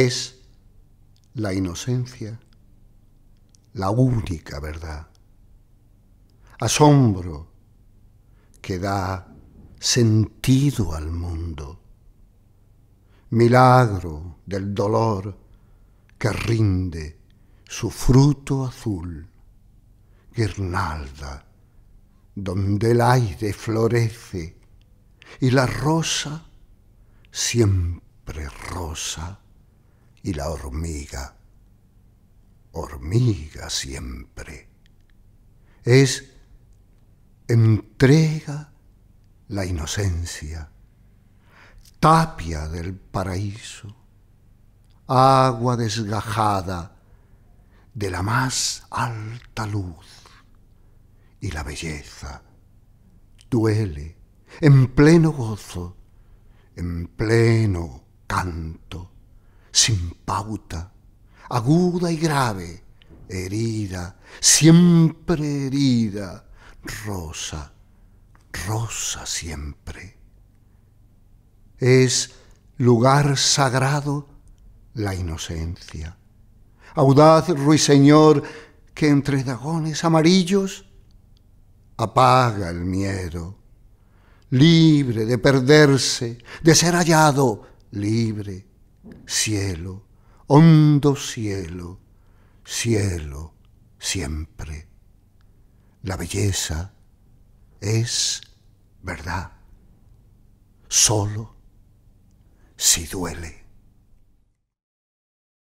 es la inocencia, la única verdad. Asombro que da sentido al mundo. Milagro del dolor que rinde su fruto azul. Guirnalda donde el aire florece y la rosa siempre rosa y la hormiga. Hormiga siempre. Es entrega la inocencia, tapia del paraíso, agua desgajada de la más alta luz y la belleza. Duele en pleno gozo, en pleno canto sin pauta, aguda y grave, herida, siempre herida, rosa, rosa siempre. Es lugar sagrado la inocencia. Audaz ruiseñor que entre dragones amarillos apaga el miedo, libre de perderse, de ser hallado, libre cielo, hondo cielo, cielo siempre. La belleza es verdad, solo si duele.